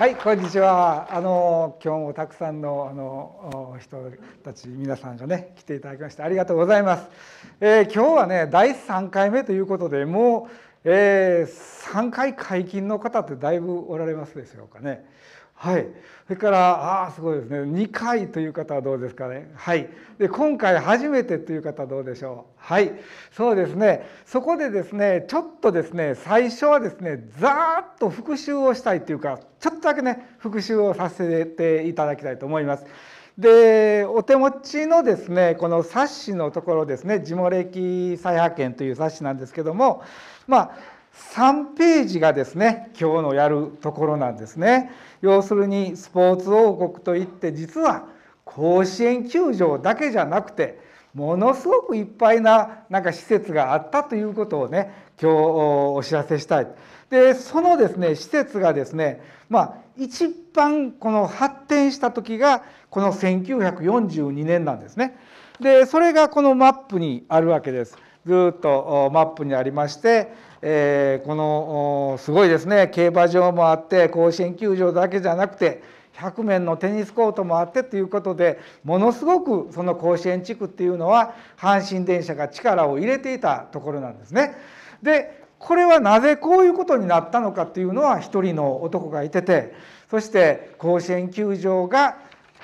はい、こんにちは。あの今日もたくさんのあの人たち皆さんがね来ていただきましてありがとうございます。えー、今日はね第3回目ということでもう、えー、3回解禁の方ってだいぶおられますでしょうかね。はい、それからああすごいですね2回という方はどうですかねはいで今回初めてという方はどうでしょうはいそうですねそこでですねちょっとですね最初はですねざーっと復習をしたいというかちょっとだけね復習をさせていただきたいと思います。でお手持ちのですねこの冊子のところですね「地漏歴再発見」という冊子なんですけどもまあ3ページがですね今日のやるところなんですね。要するにスポーツ王国といって実は甲子園球場だけじゃなくてものすごくいっぱいななんか施設があったということをね今日お知らせしたい。でそのですね施設がですねまあ一番この発展した時がこの1942年なんですね。でそれがこのマップにあるわけです。ずっとマップにありましてえー、このすごいですね競馬場もあって甲子園球場だけじゃなくて100面のテニスコートもあってということでものすごくその甲子園地区っていうのは阪神電車が力を入れていたところなんですね。でこれはなぜこういうことになったのかっていうのは一人の男がいててそして甲子園球場が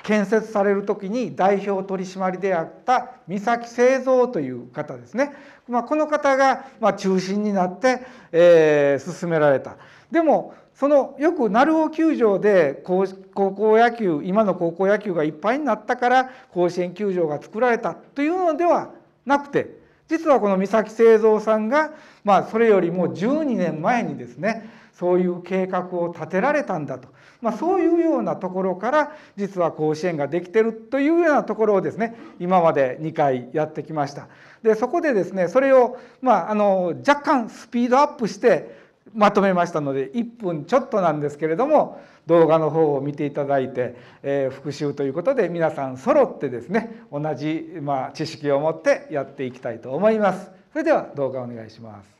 建設される時に代表取締であった三崎製造という方ですね、まあ、この方がま中心になって、えー、進められた。でもそのよく鳴尾球場で高校野球今の高校野球がいっぱいになったから甲子園球場が作られたというのではなくて実はこの三崎製造さんが、まあ、それよりも12年前にですねそういう計画を立てられたんだと、まあ、そういうようなところから実は甲子園ができてるというようなところをですね今まで2回やってきましたでそこでですねそれを、まあ、あの若干スピードアップしてまとめましたので1分ちょっとなんですけれども動画の方を見ていただいて、えー、復習ということで皆さん揃ってですね同じ、まあ、知識を持ってやっていきたいと思います。それでは動画お願いします。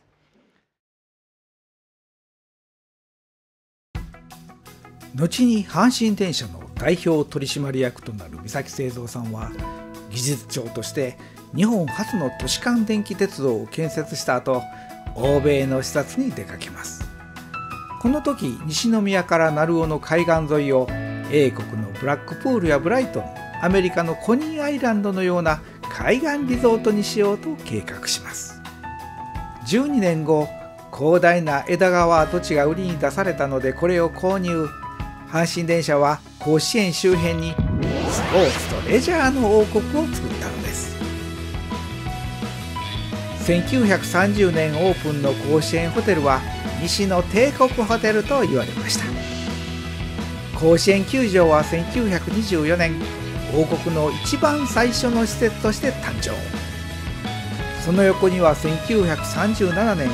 後に阪神電車の代表取締役となる三崎製造さんは技術長として日本初の都市間電気鉄道を建設した後欧米の視察に出かけますこの時西宮から鳴尾の海岸沿いを英国のブラックプールやブライトンアメリカのコニーアイランドのような海岸リゾートにしようと計画します12年後広大な枝川跡地が売りに出されたのでこれを購入阪神電車は甲子園周辺にスポーツとレジャーの王国を作ったのです1930年オープンの甲子園ホテルは西の帝国ホテルと言われました甲子園球場は1924年王国の一番最初の施設として誕生その横には1937年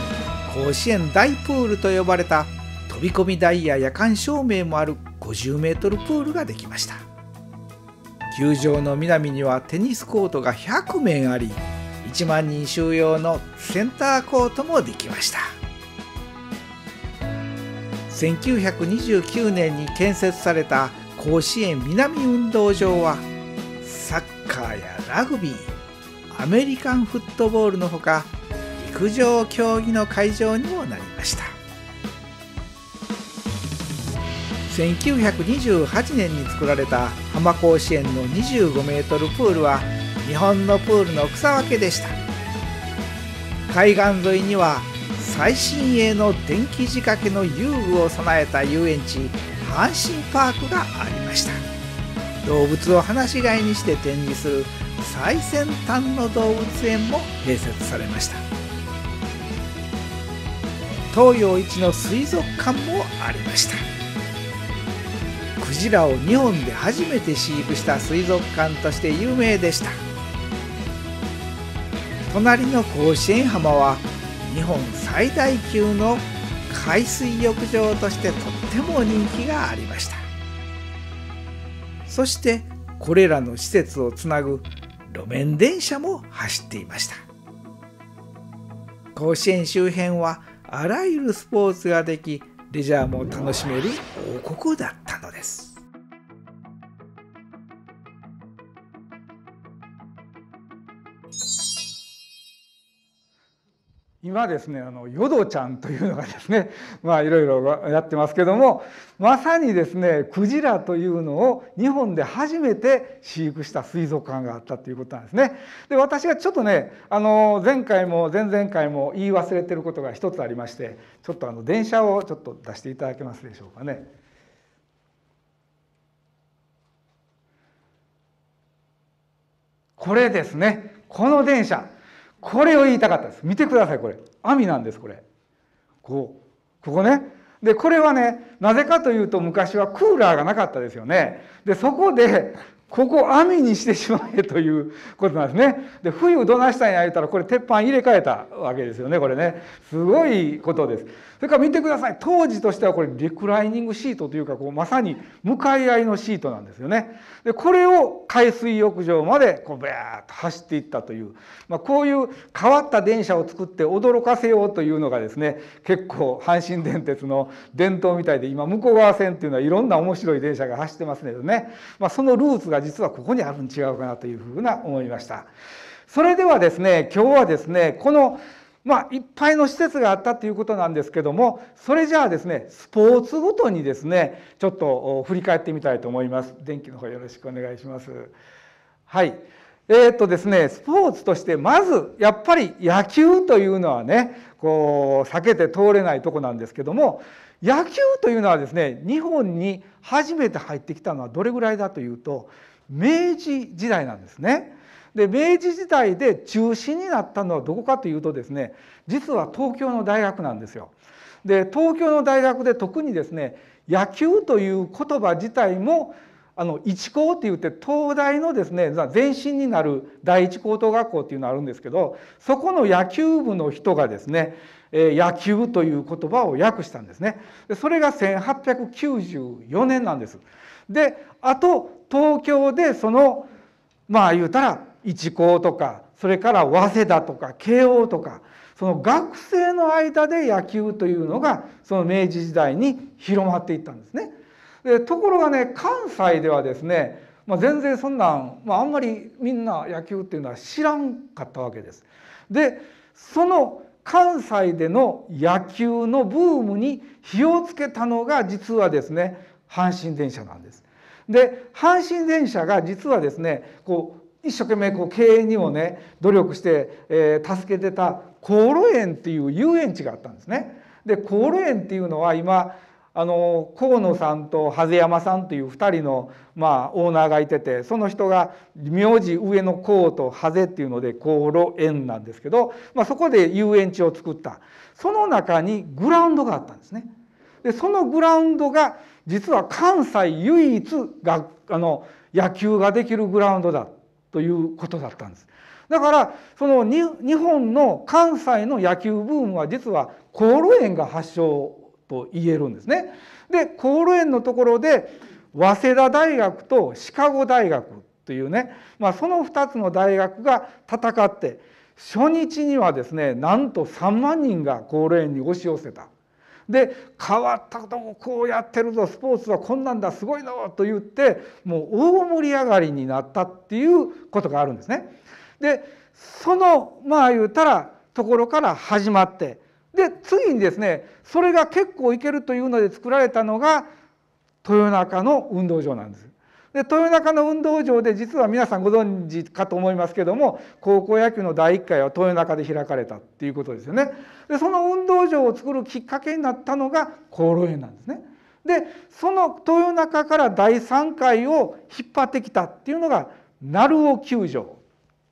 甲子園大プールと呼ばれた飛び込みダイヤ夜間照明もある 50m プールができました球場の南にはテニスコートが100面あり1万人収容のセンターコートもできました1929年に建設された甲子園南運動場はサッカーやラグビーアメリカンフットボールのほか陸上競技の会場にもなりました1928年に作られた浜甲子園の 25m プールは日本のプールの草分けでした海岸沿いには最新鋭の電気仕掛けの遊具を備えた遊園地阪神パークがありました動物を放し飼いにして展示する最先端の動物園も併設されました東洋一の水族館もありましたクジラを日本で初めて飼育した水族館として有名でした隣の甲子園浜は日本最大級の海水浴場としてとっても人気がありましたそしてこれらの施設をつなぐ路面電車も走っていました甲子園周辺はあらゆるスポーツができレジャーも楽しめる王国だったのです。今ですねあのヨドちゃんというのがですね まあいろいろやってますけどもまさにですねクジラというのを日本で初めて飼育した水族館があったということなんですね。で私がちょっとねあの前回も前々回も言い忘れてることが一つありましてちょっとあの電車をちょっと出していただけますでしょうかね。これですねこの電車これを言いたかったです見てくださいこれ網なんですこれこうここねでこれはねなぜかというと昔はクーラーがなかったですよねでそこでここ網にしてしまえという ことなんですねで冬どなしたんや言うたらこれ鉄板入れ替えたわけですよねこれねすごいことですそれから見てください当時としてはこれリクライニングシートというかこうまさに向かい合いのシートなんですよね。でこれを海水浴場までこうベーッと走っていったという、まあ、こういう変わった電車を作って驚かせようというのがですね結構阪神電鉄の伝統みたいで今向こう側線っていうのはいろんな面白い電車が走ってますけどね、まあ、そのルーツが実はここにあるん違うかなというふうな思いました。それではですね今日はですねこのまあ、いっぱいの施設があったということなんですけどもそれじゃあですねスポーツごとにですねちょっと振り返ってみたいと思います。電気の方よろしくお願いします。はいえー、っとですね、スポーツとしてまずやっぱり野球というのはねこう避けて通れないとこなんですけども野球というのはですね日本に初めて入ってきたのはどれぐらいだというと明治時代なんですね。で明治時代で中心になったのはどこかというとですね実は東京の大学なんですよ。で東京の大学で特にですね野球という言葉自体もあの一高って言って東大のですね前身になる第一高等学校っていうのがあるんですけどそこの野球部の人がですね野球という言葉を訳したんですねそれが1894年なんですであと東京でそのまあ言うたら一高とかそれから早稲田とか慶応とかその学生の間で野球というのがその明治時代に広まっていったんですね。でところがね関西ではですね、まあ、全然そんなん、まあ、あんまりみんな野球っていうのは知らんかったわけです。でその関西での野球のブームに火をつけたのが実はですね阪神電車なんです。で阪神電車が実はですねこ一生懸命こう経営にもね努力して、えー、助けてた香炉園っていう遊園地があったんですね。で香炉園っていうのは今あの河野さんと羽山さんという2人の、まあ、オーナーがいててその人が名字上の河とゼっていうので香炉園なんですけど、まあ、そこで遊園地を作ったその中にグラウンドがあったんですね。でそのグラウンドが実は関西唯一があの野球ができるグラウンドだった。ということだったんです。だからその日本の関西の野球ブームは実は高炉園が発祥と言えるんですね。で高炉園のところで早稲田大学とシカゴ大学というね、まあ、その2つの大学が戦って初日にはですねなんと3万人が高齢園に押し寄せたで変わったこともこうやってるぞスポーツはこんなんだすごいのと言ってもう大盛り上がりになったっていうことがあるんですね。でそのまあ言うたらところから始まってで次にですねそれが結構いけるというので作られたのが豊中の運動場なんです。で豊中の運動場で実は皆さんご存知かと思いますけども高校野球の第1回は豊中で開かれたっていうことですよね。でその運動場を作るきっかけになったのが厚労園なんですね。でその豊中から第3回を引っ張ってきたっていうのが鳴尾球場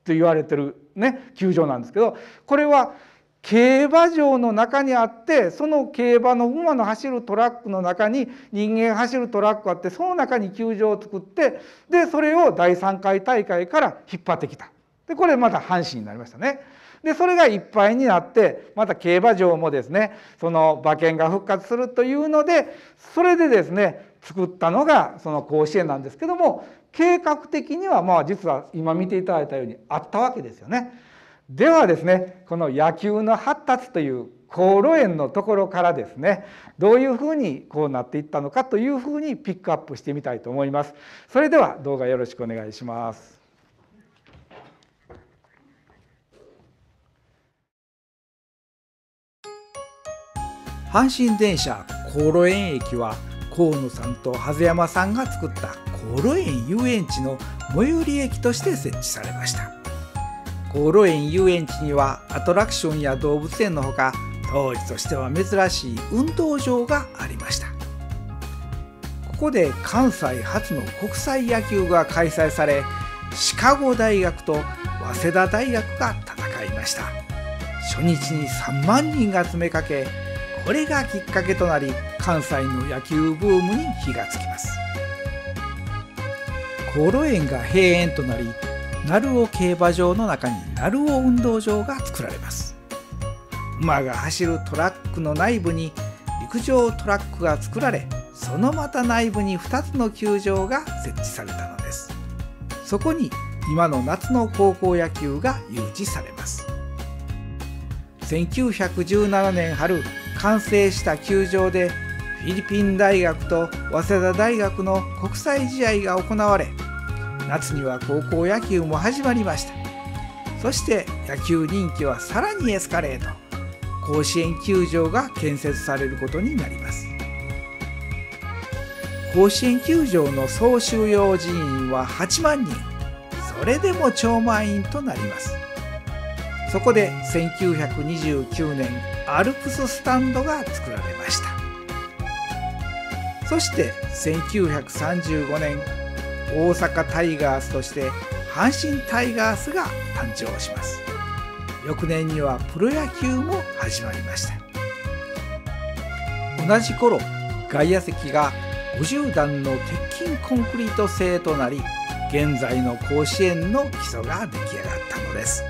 と言われてるね球場なんですけどこれは競馬場の中にあってその競馬の馬の走るトラックの中に人間走るトラックがあってその中に球場を作ってでそれを第3回大会から引っ張ってきたでこれまた阪神になりましたね。でそれがいっぱいになってまた競馬場もですねその馬券が復活するというのでそれでですね作ったのがその甲子園なんですけども計画的にはまあ実は今見ていただいたようにあったわけですよね。ではですねこの野球の発達という高路園のところからですねどういうふうにこうなっていったのかというふうにピックアップしてみたいと思います。それでは動画よろしくお願いします。阪神電車高路園駅は河野さんと長谷山さんが作った高路園遊園地の最寄り駅として設置されました。ゴー園遊園地にはアトラクションや動物園のほか当時としては珍しい運動場がありましたここで関西初の国際野球が開催されシカゴ大学と早稲田大学が戦いました初日に3万人が詰めかけこれがきっかけとなり関西の野球ブームに火がつきます高炉園が閉園となり鳴尾競馬場の中に鳴尾運動場が作られます馬が走るトラックの内部に陸上トラックが作られそのまた内部に2つの球場が設置されたのですそこに今の夏の高校野球が誘致されます1917年春完成した球場でフィリピン大学と早稲田大学の国際試合が行われ夏には高校野球も始まりましたそして野球人気はさらにエスカレート甲子園球場が建設されることになります甲子園球場の総収容人員は8万人それでも超満員となりますそこで1929年アルプススタンドが作られましたそして1935年大阪タイガースとして阪神タイガースが誕生します翌年にはプロ野球も始まりました同じ頃外野席が50段の鉄筋コンクリート製となり現在の甲子園の基礎が出来上がったのです。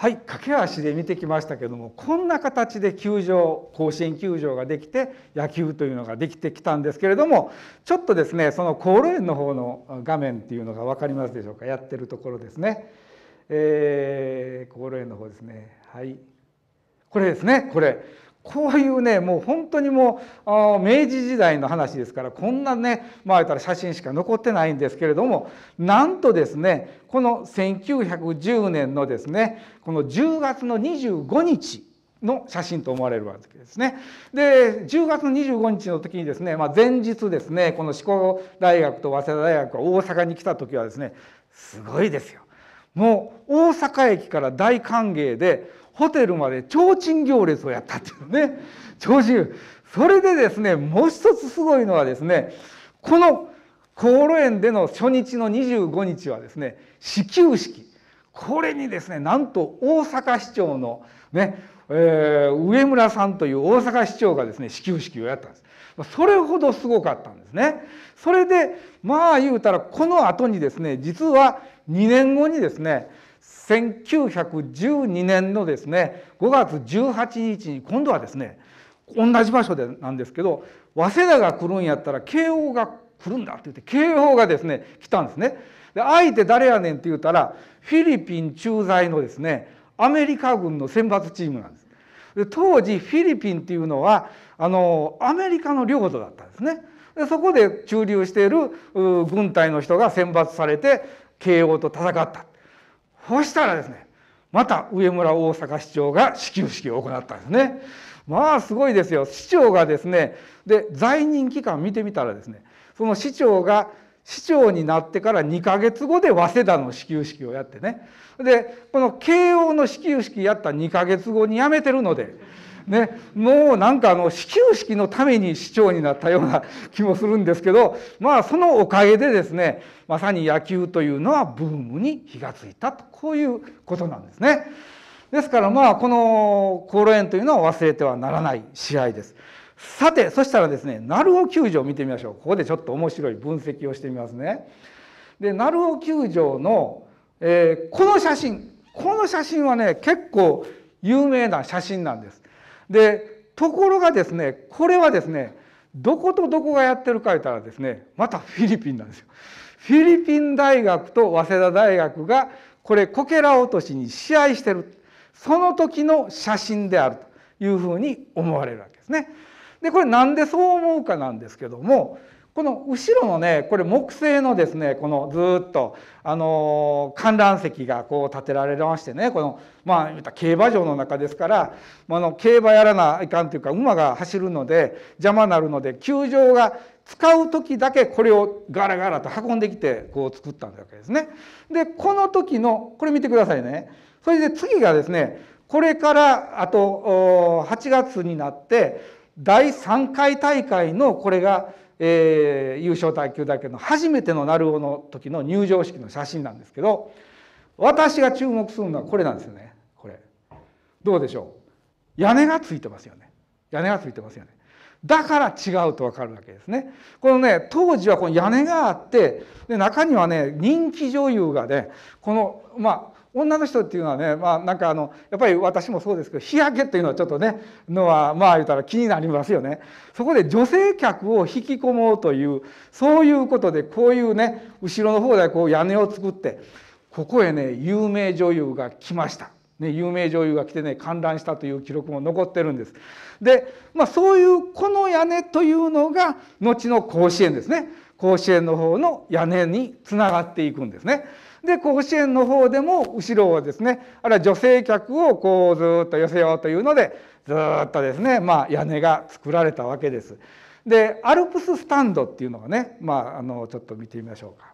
はい駆け足で見てきましたけどもこんな形で球場甲子園球場ができて野球というのができてきたんですけれどもちょっとですねその高路園の方の画面っていうのが分かりますでしょうかやってるところですね。えー、高路園の方ですねはいこれですねこれこういうねもう本当にもう明治時代の話ですからこんなねまあ言ったら写真しか残ってないんですけれどもなんとですねこの1910年のですねこの10月の25日の写真と思われるわけですね。で10月の25日の時にですね、まあ、前日ですねこの志向大学と早稲田大学が大阪に来た時はですねすごいですよ。もう大阪駅から大歓迎でホテルまで提灯行列をやったっていうね提灯それでですねもう一つすごいのはですねこの高露園での初日の25日はですね始球式これにですねなんと大阪市長のね、えー、上村さんという大阪市長がですね始球式をやったんです。それほどすごかったんですね。それでまあ言うたらこの後にですね実は2年後にですね1912年のですね5月18日に今度はですね同じ場所でなんですけど早稲田が来るんやったら慶応が来るんだって言って慶応がですね来たんですね。で相手誰やねんって言ったらフィリピン駐在のですねアメリカ軍の選抜チームなんです。で当時フィリピンっていうのはあのアメリカの領土だったんですね。でそこで駐留している軍隊の人が選抜されて慶応と戦った。そしたらですねまた上村大阪市長が始球式を行ったんですね。まあすごいですよ市長がですねで在任期間見てみたらですねその市長が市長になってから2ヶ月後で早稲田の始球式をやってねでこの慶応の始球式やった2ヶ月後に辞めてるので。ね、もうなんかあの始球式のために市長になったような気もするんですけど、まあ、そのおかげでですねまさに野球というのはブームに火がついたとこういうことなんですね。ですからまあこの高麗園というのは忘れてはならない試合です。さてそしたらですね鳴尾球場を見てみましょうここでちょっと面白い分析をしてみますね。で鳴尾球場の、えー、この写真この写真はね結構有名な写真なんです。でところがですねこれはですねどことどこがやってるか言ったらですねまたフィリピンなんですよ。フィリピン大学と早稲田大学がこれこけら落としに試合してるその時の写真であるというふうに思われるわけですね。でこれなんでそう思うかなんですけどもこの後ろのねこれ木製のですねこのずっとあの観覧席がこう建てられましてねこのまあ言た競馬場の中ですからあの競馬やらないかんというか馬が走るので邪魔になるので球場が使う時だけこれをガラガラと運んできてこう作ったわけですね。でこの時のこれ見てくださいね。それで次がですねこれからあと8月になって第3回大会のこれがえー、優勝耐久大会の初めての鳴尾の時の入場式の写真なんですけど私が注目するのはこれなんですよねこれどうでしょう屋根がついてますよね屋根がついてますよねだから違うと分かるわけですね。このね当時はこの屋根があってで中にはね人気女優がねこのまあ女の人っていうのはねまあなんかあのやっぱり私もそうですけど日焼けっていうのはちょっとねのはまあ言うたら気になりますよね。そこで女性客を引き込もうというそういうことでこういうね後ろの方でこう屋根を作ってここへね有名女優が来ました。ね、有名女優が来てね観覧したという記録も残ってるんです。で、まあ、そういうこの屋根というのが後の甲子園ですね甲子園の方の屋根につながっていくんですね。で甲子園の方でも後ろをですねあるいは女性客をこうずっと寄せようというのでずっとですね、まあ、屋根が作られたわけです。でアルプススタンドっていうのがね、まあ、あのちょっと見てみましょうか。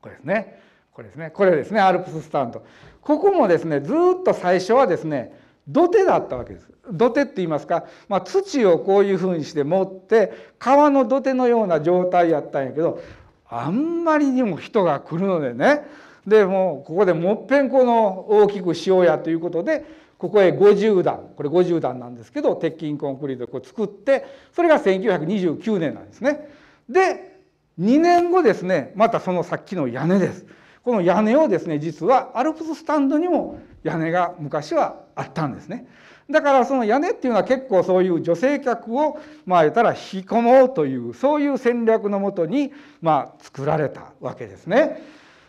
これですねこれですねこれですねアルプススタンド。ここもですねずっと最初はですね土手だったわけです。土手って言いますか、まあ、土をこういうふうにして持って川の土手のような状態やったんやけどあんまりにも人が来るのでねでもうここでもっぺんこの大きくしようやということでここへ50段これ50段なんですけど鉄筋コンクリートを作ってそれが1929年なんですね。で2年後ですねまたそのさっきの屋根です。この屋根をですね実はアルプススタンドにも屋根が昔はあったんですね。だからその屋根っていうのは結構そういう女性客をまあ言たら引き込もうというそういう戦略のもとにまあ作られたわけですね。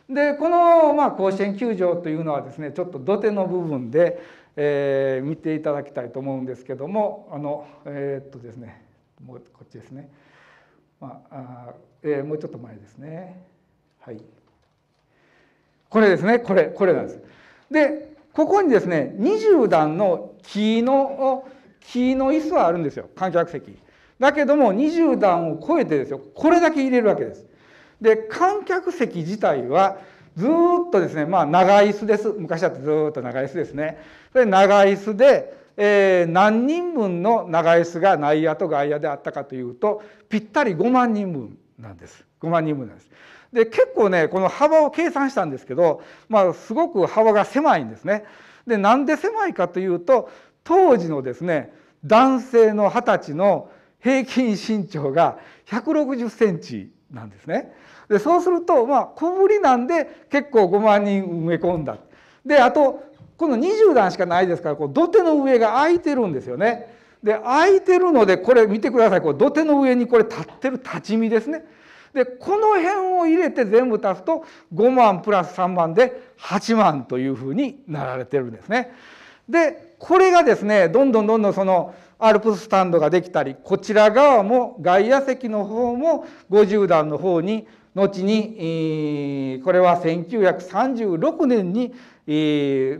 でこのまあ甲子園球場というのはですねちょっと土手の部分で、えー、見ていただきたいと思うんですけどもあのえー、っとですねもうこっちですね、まああえー、もうちょっと前ですねはいこれですねこれこれなんです。でここにですね、20段の木の、木の椅子はあるんですよ、観客席。だけども、20段を超えてですよ、これだけ入れるわけです。で、観客席自体は、ずっとですね、まあ、長椅子です。昔だってずっと長椅子ですね。長椅子で、えー、何人分の長椅子が内野と外野であったかというと、ぴったり5万人分なんです。5万人分なんです。で結構ねこの幅を計算したんですけど、まあ、すごく幅が狭いんですね。でなんで狭いかというと当時のですね男性の二十歳の平均身長が160センチなんですね。でそうするとまあ小ぶりなんで結構5万人埋め込んだ。であとこの20段しかないですからこう土手の上が空いてるんですよね。で空いてるのでこれ見てくださいこう土手の上にこれ立ってる立ち見ですね。でこの辺を入れて全部足すと5万プラス3万で8万というふうになられてるんですね。でこれがですねどんどんどんどんそのアルプススタンドができたりこちら側も外野席の方も50段の方に後に、これは1936年に、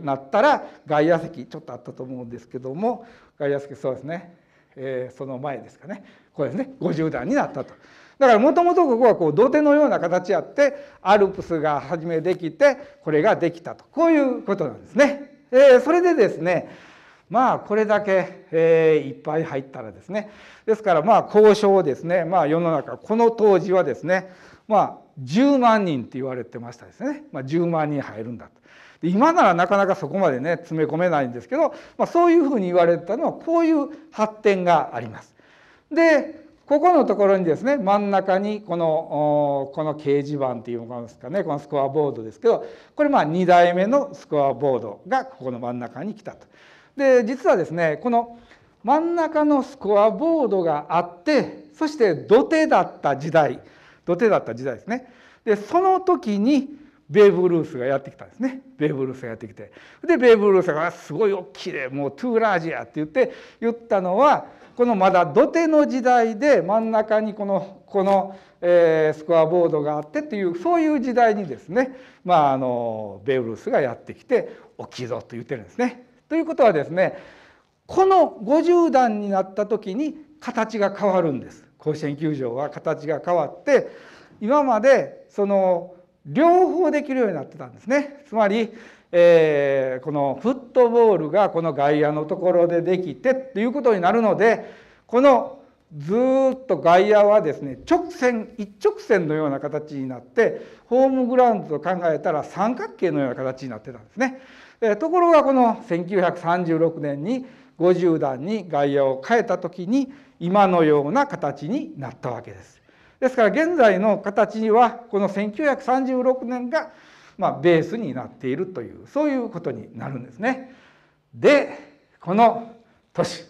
なったら外野席ちょっとあったと思うんですけども外野席そうですね、その前ですかねこれですね50段になったと。だからもともとここはこう土手のような形あってアルプスが始めできてこれができたとこういうことなんですね。えー、それでですねまあこれだけ、えー、いっぱい入ったらですねですからまあ交渉ですねまあ世の中この当時はですねまあ10万人って言われてましたですね、まあ、10万人入るんだと。今ならなかなかそこまでね詰め込めないんですけど、まあ、そういうふうに言われたのはこういう発展があります。でここのところにですね真ん中にこのこの掲示板っていうものですかねこのスコアボードですけどこれまあ2台目のスコアボードがここの真ん中に来たと。で実はですねこの真ん中のスコアボードがあってそして土手だった時代土手だった時代ですね。でその時にベーブ・ルースがやってきたんですねベーブ・ルースがやってきてでベーブ・ルースが「すごい大きいでもうトゥーラージや」って言って言ったのはこのまだ土手の時代で真ん中にこのこの、えー、スコアボードがあってっていうそういう時代にですね、まあ、あのベーブ・ルースがやってきて「大きいぞ」と言ってるんですね。ということはですねこの50段になった時に形が変わるんです。甲子園球場は形が変わって今までその両方できるようになってたんですね。つまりえー、このフットボールがこの外野のところでできてっていうことになるのでこのずっと外野はですね直線一直線のような形になってホームグラウンドと考えたら三角形のような形になってたんですね。ところがこの1936年に50段に外野を変えた時に今のような形になったわけです。ですから現在の形にはこの1936年がまあ、ベースになっているというそういうことになるんですね。でこの年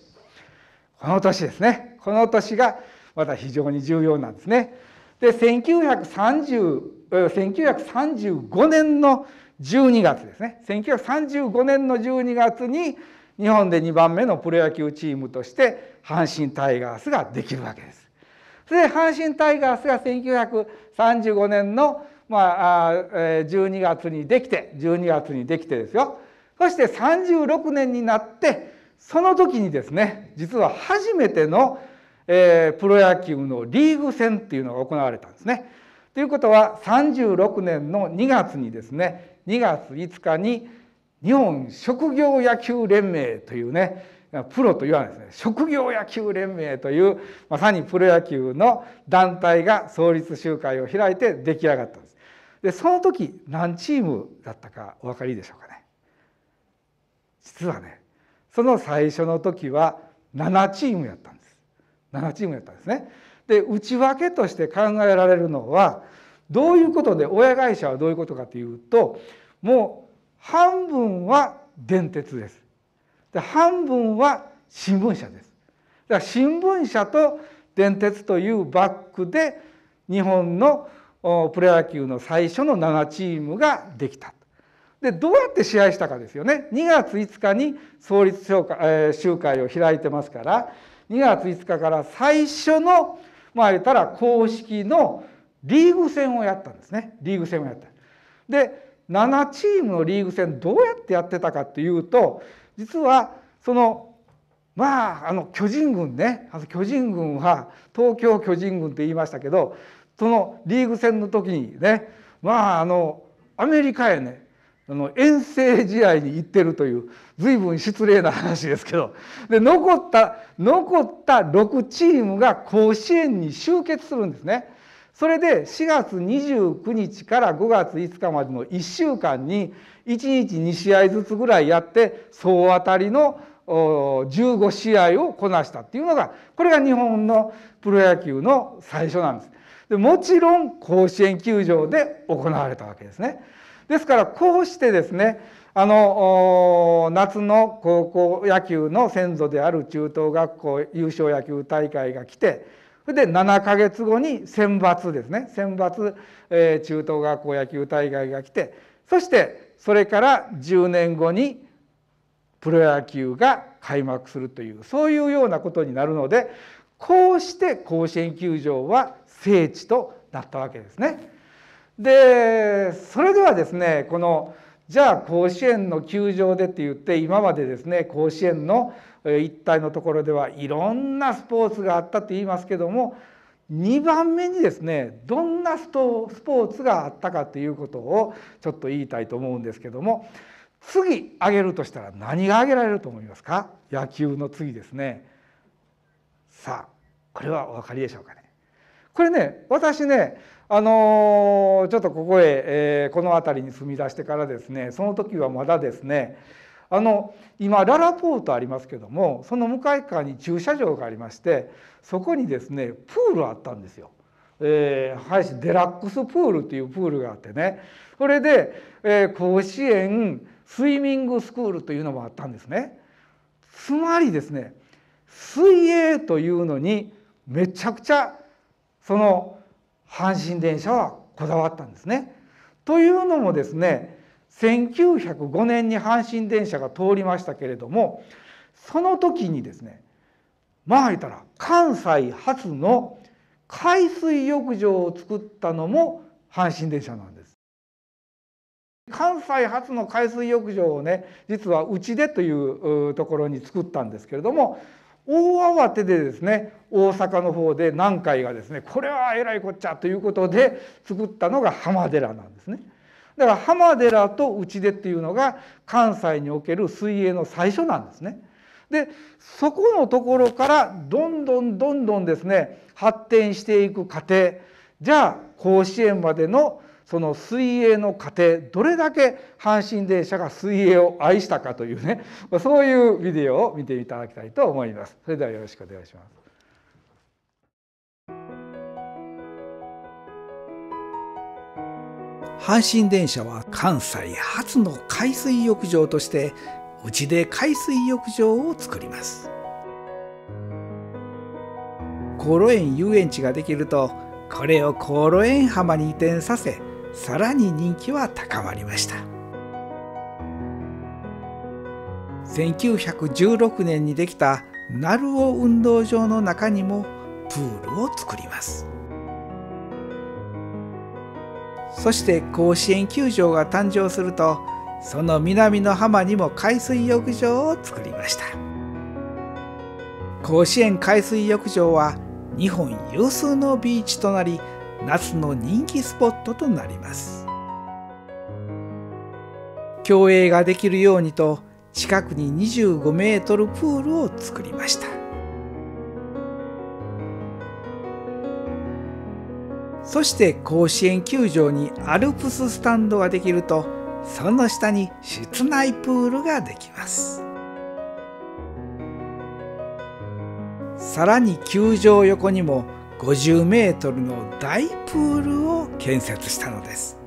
この年ですねこの年がまた非常に重要なんですね。で1930 1935年の12月ですね1935年の12月に日本で2番目のプロ野球チームとして阪神タイガースができるわけです。それで阪神タイガースが1935年のまあ、12月にできて12月にできてですよそして36年になってその時にですね実は初めての、えプロ野球のリーグ戦っていうのが行われたんですね。ということは36年の2月にですね2月5日に日本職業野球連盟というねプロと言わないですね職業野球連盟というまさにプロ野球の団体が創立集会を開いて出来上がったんです。でその時何チームだったかお分かりでしょうかね実はねその最初の時は7チームやったんです7チームやったんですねで内訳として考えられるのはどういうことで親会社はどういうことかというともう半分は電鉄ですで半分は新聞社ですだから新聞社と電鉄というバックで日本のプロ野球の最初の7チームができた。でどうやって試合したかですよね2月5日に創立集会,、えー、集会を開いてますから2月5日から最初のまあ言ったら公式のリーグ戦をやったんですねリーグ戦をやった。で7チームのリーグ戦どうやってやってたかっていうと実はそのまああの巨人軍ねあの巨人軍は東京巨人軍って言いましたけどそのリーグ戦の時にねまああのアメリカへねあの遠征試合に行ってるという随分失礼な話ですけどで残った残った6チームが甲子園に集結するんですね。それで4月29日から5月5日までの1週間に1日2試合ずつぐらいやって総当たりの15試合をこなしたっていうのがこれが日本のプロ野球の最初なんです。でもちろん甲子園球場で行われたわけですね。ですからこうしてですねあの夏の高校野球の先祖である中等学校優勝野球大会が来てそれで7か月後に選抜ですね選抜、えー、中等学校野球大会が来てそしてそれから10年後にプロ野球が開幕するというそういうようなことになるのでこうして甲子園球場は聖地となったわけですね。でそれではですねこのじゃあ甲子園の球場でって言って今までですね甲子園の一帯のところではいろんなスポーツがあったと言いますけども2番目にですねどんなスポーツがあったかということをちょっと言いたいと思うんですけども次挙げるとしたら何が挙げられると思いますか野球の次ですねさあこれはお分かりでしょうかねこれね私ねあのー、ちょっとここへ、えー、この辺りに住み出してからですねその時はまだですねあの今ララポートありますけどもその向かい側に駐車場がありましてそこにですねプールあったんですよ。えー、林デラックスプールっていうプールがあってねそれで、えー、甲子園スイミングスクールというのもあったんですね。つまりですね水泳というのにめちゃくちゃその阪神電車はこだわったんですね。というのもですね1905年に阪神電車が通りましたけれどもその時にですねまあ言ったら関西初の海水浴場を作ったのも阪神電車なんです。関西初の海水浴場をね実はうちでというところに作ったんですけれども大慌てでですね大阪の方で南海がですねこれはえらいこっちゃということで作ったのが浜寺なんですね。だから浜寺と内出っていうのが関西における水泳の最初なんですね。でそこのところからどんどんどんどんですね発展していく過程じゃあ甲子園までのその水泳の過程どれだけ阪神電車が水泳を愛したかというねそういうビデオを見ていただきたいと思います。それではよろしくお願いします。阪神電車は関西初の海水浴場としてうちで海水浴場を作ります高路園遊園地ができるとこれを高路園浜に移転させさらに人気は高まりました1916年にできた鳴尾運動場の中にもプールを作りますそして甲子園球場が誕生するとその南の浜にも海水浴場を作りました甲子園海水浴場は日本有数のビーチとなり夏の人気スポットとなります競泳ができるようにと近くに25メートルプールを作りましたそして甲子園球場にアルプススタンドができるとその下に室内プールができますさらに球場横にも50メートルの大プールを建設したのです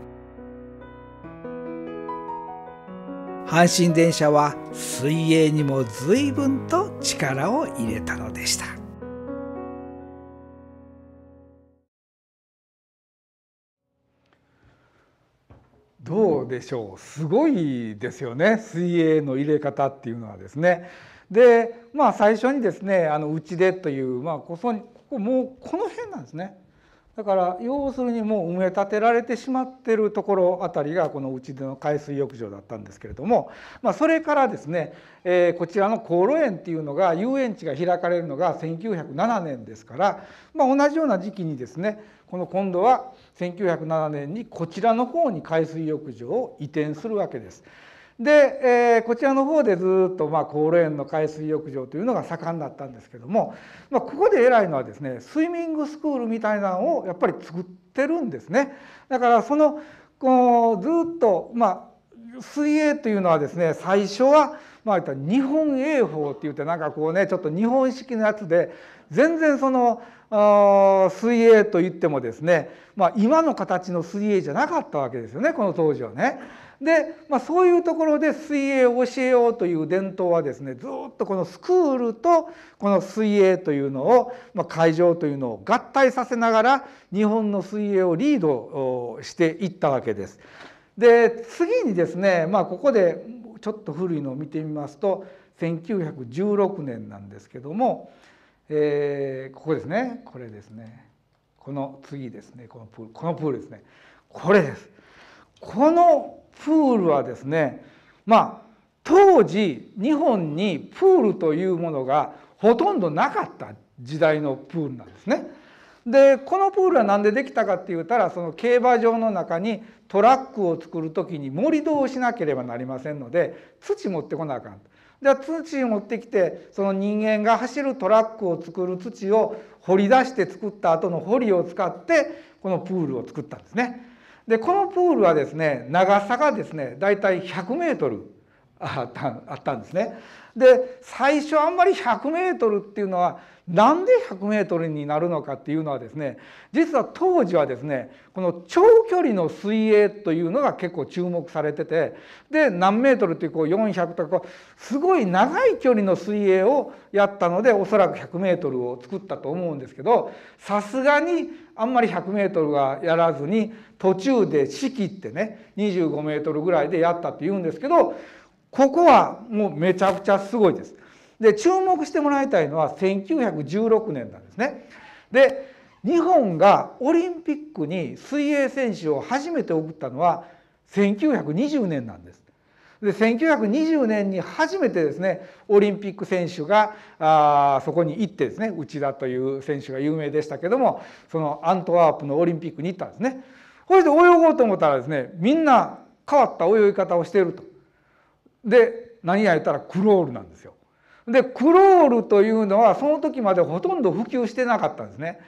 阪神電車は水泳にも随分と力を入れたのでしたどうでしょうすごいですよね水泳の入れ方っていうのはですね。でまあ最初にですね「あのうちで」という、まあ、こそこれもうこの辺なんですね。だから要するにもう埋め立てられてしまってるところあたりがこのうちでの海水浴場だったんですけれども、まあ、それからですね、えー、こちらの高炉園っていうのが遊園地が開かれるのが1907年ですから、まあ、同じような時期にですねこの今度は1907年にこちらの方に海水浴場を移転するわけです。で、えー、こちらの方でずっと、まあ、高齢園の海水浴場というのが盛んだったんですけども、まあ、ここで偉いのはですねスイミングスクールみたいなのをやっぱり作ってるんですね。だからそのこうずっと、まあ、水泳というのはですね最初は、まあ、日本泳法って言ってなんかこうねちょっと日本式のやつで全然その水泳といってもですね、まあ、今の形の水泳じゃなかったわけですよねこの当時はね。で、まあ、そういうところで水泳を教えようという伝統はですねずっとこのスクールとこの水泳というのを、まあ、会場というのを合体させながら日本の水泳をリードしていったわけです。で次にですね、まあ、ここでちょっと古いのを見てみますと1916年なんですけども、えー、ここですねこれですねこの次ですねこのプールこのプールですねこれです。このプールはですねまあ当時日本にプールというものがほとんどなかった時代のプールなんですね。でこのプールは何でできたかって言ったらその競馬場の中にトラックを作る時に盛り土をしなければなりませんので土持ってこなあかんじゃあ土持ってきてその人間が走るトラックを作る土を掘り出して作った後の掘りを使ってこのプールを作ったんですね。でこのプールはですね長さがですね大体100メートルあったんですね。で最初あんまり100メートルっていうのはなんで1 0 0ルになるのかっていうのはですね実は当時はですねこの長距離の水泳というのが結構注目されててで何メートルっていうこう400とかすごい長い距離の水泳をやったのでおそらく1 0 0ルを作ったと思うんですけどさすがにあんまり1 0 0ルはやらずに途中で仕切ってね2 5ルぐらいでやったっていうんですけどここはもうめちゃくちゃすごいです。で注目してもらいたいのは1916年なんですね。で日本がオリンピックに水泳選手を初めて送ったのは1920年なんです。で1920年に初めてですねオリンピック選手があそこに行ってですね内田という選手が有名でしたけどもそのアントワープのオリンピックに行ったんですね。そして泳ごうと思ったらですねみんな変わった泳ぎ方をしていると。で何や言ったらクロールなんですよ。でクロールというのはその時までほとんど普及してなかったんですね。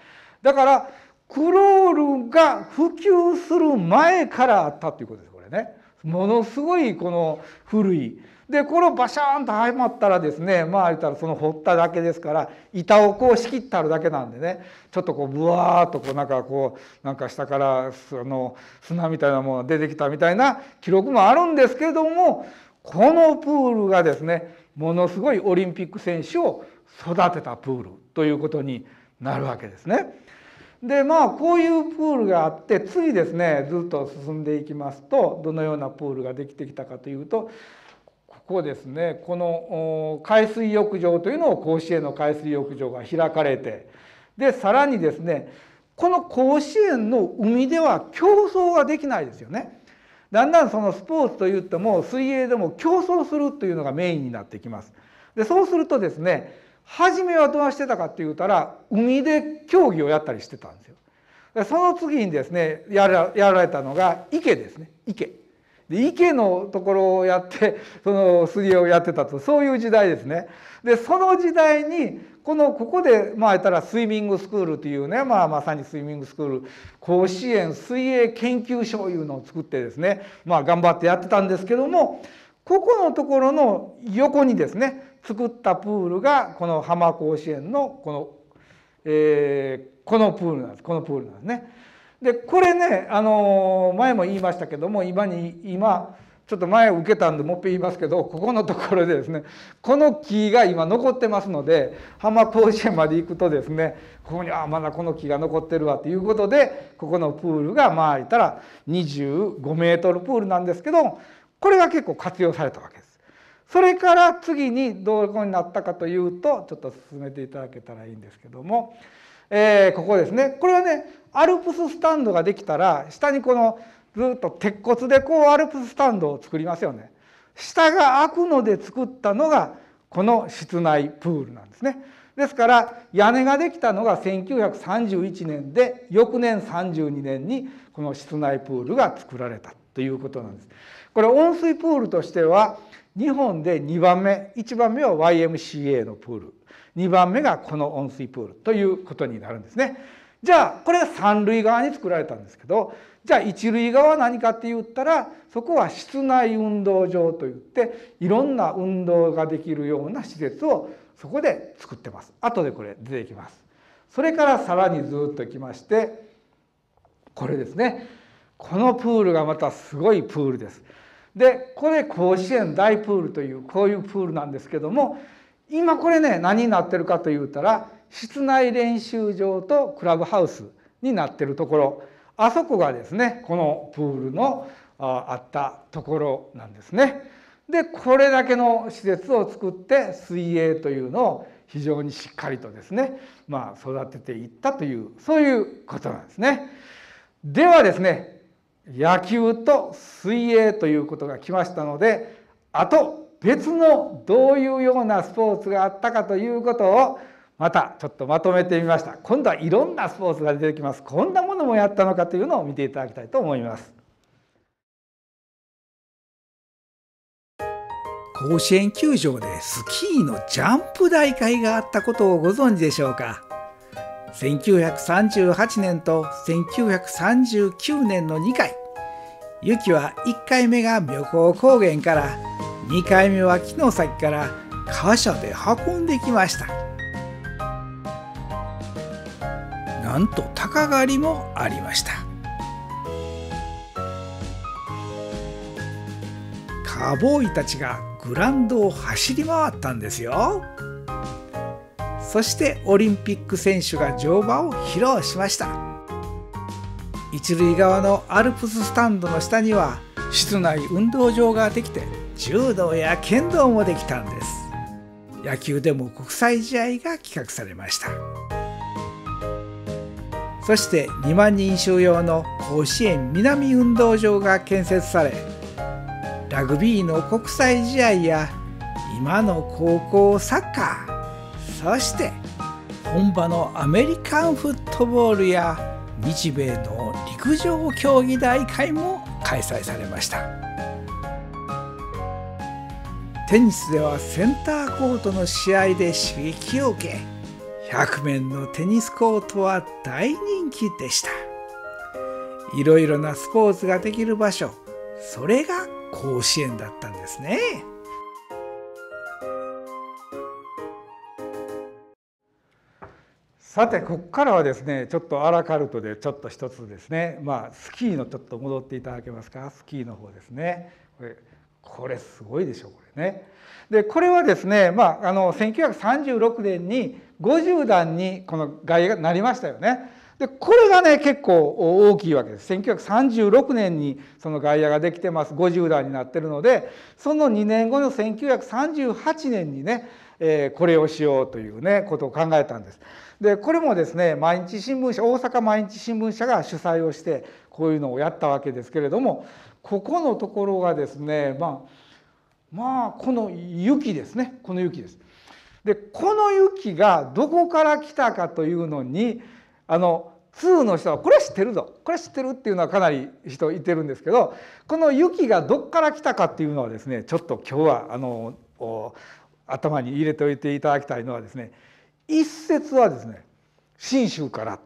だからクロールが普及する前からあったということですこれね。ものすごいこの古い。でこれをバシャーンとはまったらですねまあ言ったらその掘っただけですから板をこう仕切ってあるだけなんでねちょっとこうブワーッとこうなんかこうなんか下からその砂みたいなものが出てきたみたいな記録もあるんですけれどもこのプールがですねものすごいオリンピック選手を育てたプールということになるわけですね。でまあこういうプールがあって次ですねずっと進んでいきますとどのようなプールができてきたかというとここですねこの海水浴場というのを甲子園の海水浴場が開かれてでさらにですねこの甲子園の海では競争ができないですよね。だんだんそのスポーツといっても水泳でも競争するというのがメインになってきます。でそうするとですね初めはどうしてたかって言ったら海で競技をやったりしてたんですよ。でその次にですねやらやられたのが池ですね池。で池のところをやってその水泳をやってたとそういう時代ですね。でその時代にこのここでまあ言ったらスイミングスクールというね、まあ、まさにスイミングスクール甲子園水泳研究所いうのを作ってですね、まあ、頑張ってやってたんですけどもここのところの横にですね作ったプールがこの浜甲子園のこの、えー、このプールなんですこのプールなんですね。でこれね、あの前も言いましたけども今に今ちょっと前受けたんでもっぺん言いますけどここのところでですね この木が今残ってますので浜甲子園まで行くとですねここにあまだこの木が残ってるわということでここのプールがまあったら25メートルプールなんですけどこれが結構活用されたわけです。それから次にどこになったかというとちょっと進めていただけたらいいんですけども、えー、ここですねこれはねアルプススタンドができたら下にこのずっと鉄骨でこうアルプススタンドを作りますよね。下が開くので作ったのがこの室内プールなんですね。ですから屋根ができたのが1931年で翌年32年にこの室内プールが作られたということなんです。これ温水プールとしては日本で2番目1番目は YMCA のプール2番目がこの温水プールということになるんですね。じゃあこれが三塁側に作られたんですけどじゃあ一塁側は何かって言ったらそこは室内運動場といっていろんな運動ができるような施設をそこで作ってます。後でこれ出てきます。それからさらにずっと来ましてこれですね。このプールがまたすごいプールです。でこれ甲子園大プールというこういうプールなんですけども今これね何になってるかというたら室内練習場とクラブハウスになってるところあそこがですねこのプールのあったところなんですね。でこれだけの施設を作って水泳というのを非常にしっかりとですね、まあ、育てていったというそういうことなんですね。ではですね野球と水泳ということが来ましたのであと別のどういうようなスポーツがあったかということをまたちょっとまとめてみました今度はいろんなスポーツが出てきますこんなものもやったのかというのを見ていただきたいと思います甲子園球場でスキーのジャンプ大会があったことをご存知でしょうか1938年と1939年の2回雪は1回目が妙高高原から2回目は木の先から貨車で運んできました。なんと鷹狩りもありましたカボーイたちがグランドを走り回ったんですよそしてオリンピック選手が乗馬を披露しました一塁側のアルプススタンドの下には室内運動場ができて柔道や剣道もできたんです野球でも国際試合が企画されました。そして2万人収容の甲子園南運動場が建設されラグビーの国際試合や今の高校サッカーそして本場のアメリカンフットボールや日米の陸上競技大会も開催されましたテニスではセンターコートの試合で刺激を受け100面のテニスコートは大人気でした。いろいろなスポーツができる場所、それが甲子園だったんですね。さてここからはですねちょっとアラカルトでちょっと一つですねまあスキーのちょっと戻っていただけますかスキーの方ですね。これすごいでしょこれね。でこれはですね、まあ、あの1936年に50段にこの外野がなりましたよね。でこれがね結構大きいわけです。1936年にその外野ができてます50段になってるのでその2年後の1938年にね、えー、これをしようというねことを考えたんです。でこれもですね毎日新聞社大阪毎日新聞社が主催をしてこういうのをやったわけですけれどもここのところがですね、まあ、まあこの雪ですねこの雪です。でこの雪がどこから来たかというのにあの通の人はこれ知ってるぞこれ知ってるっていうのはかなり人いてるんですけどこの雪がどっから来たかっていうのはですねちょっと今日はあの頭に入れておいていただきたいのはですね一説はですね信州からっ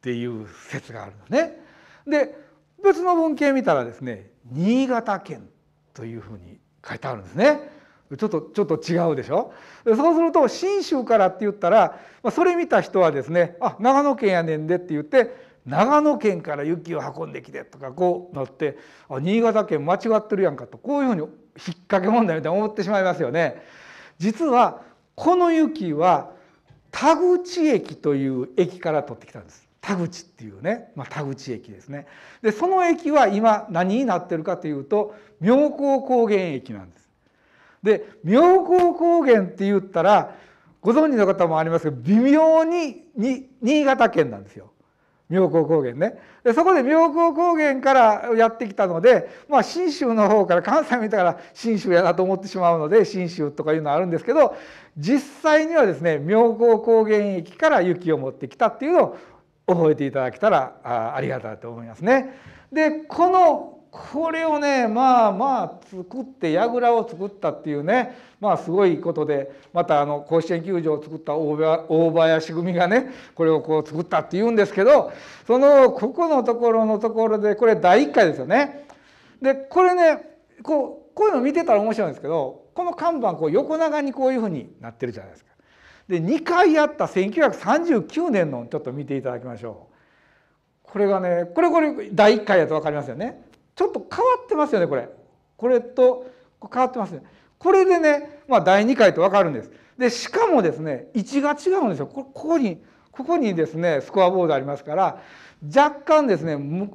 ていう説があるのね。で別の文献見たらですね新潟県というふうに書いてあるんですね。ちょっとちょっと違うでしょそうすると信州からって言ったらそれ見た人はですね「あ長野県やねんで」って言って長野県から雪を運んできてとかこうなってあ新潟県間違ってるやんかとこういうふうに引っ掛け問題みたいに思ってしまいますよね。実はこの雪は田口駅という駅から取ってきたんです。田口っていうね、まあ、田口駅ですねでその駅は今何になってるかというと妙高高原駅なんです。で妙高高原って言ったらご存知の方もありますけど微妙に新潟県なんですよ妙高高原ねでそこで妙高高原からやってきたので、まあ、信州の方から関西見たから信州やなと思ってしまうので信州とかいうのはあるんですけど実際にはですね妙高高原駅から雪を持ってきたっていうのを覚えていただけたらありがたいと思いますね。でこのこれをねまあまあ作って櫓を作ったっていうねまあすごいことでまたあの甲子園球場を作った大林組がねこれをこう作ったっていうんですけどそのここのところのところでこれ第1回ですよね。でこれねこうこういうの見てたら面白いんですけどこの看板こう横長にこういうふうになってるじゃないですか。で2回やった1939年のちょっと見ていただきましょう。これがねこれこれ第1回やと分かりますよね。ちょっと変わってますよねこれ。これと変わってますね。これでね、まあ、第2回と分かるんです。でしかもですね位置が違うんですよ。ここにここにですねスコアボードありますから若干ですね1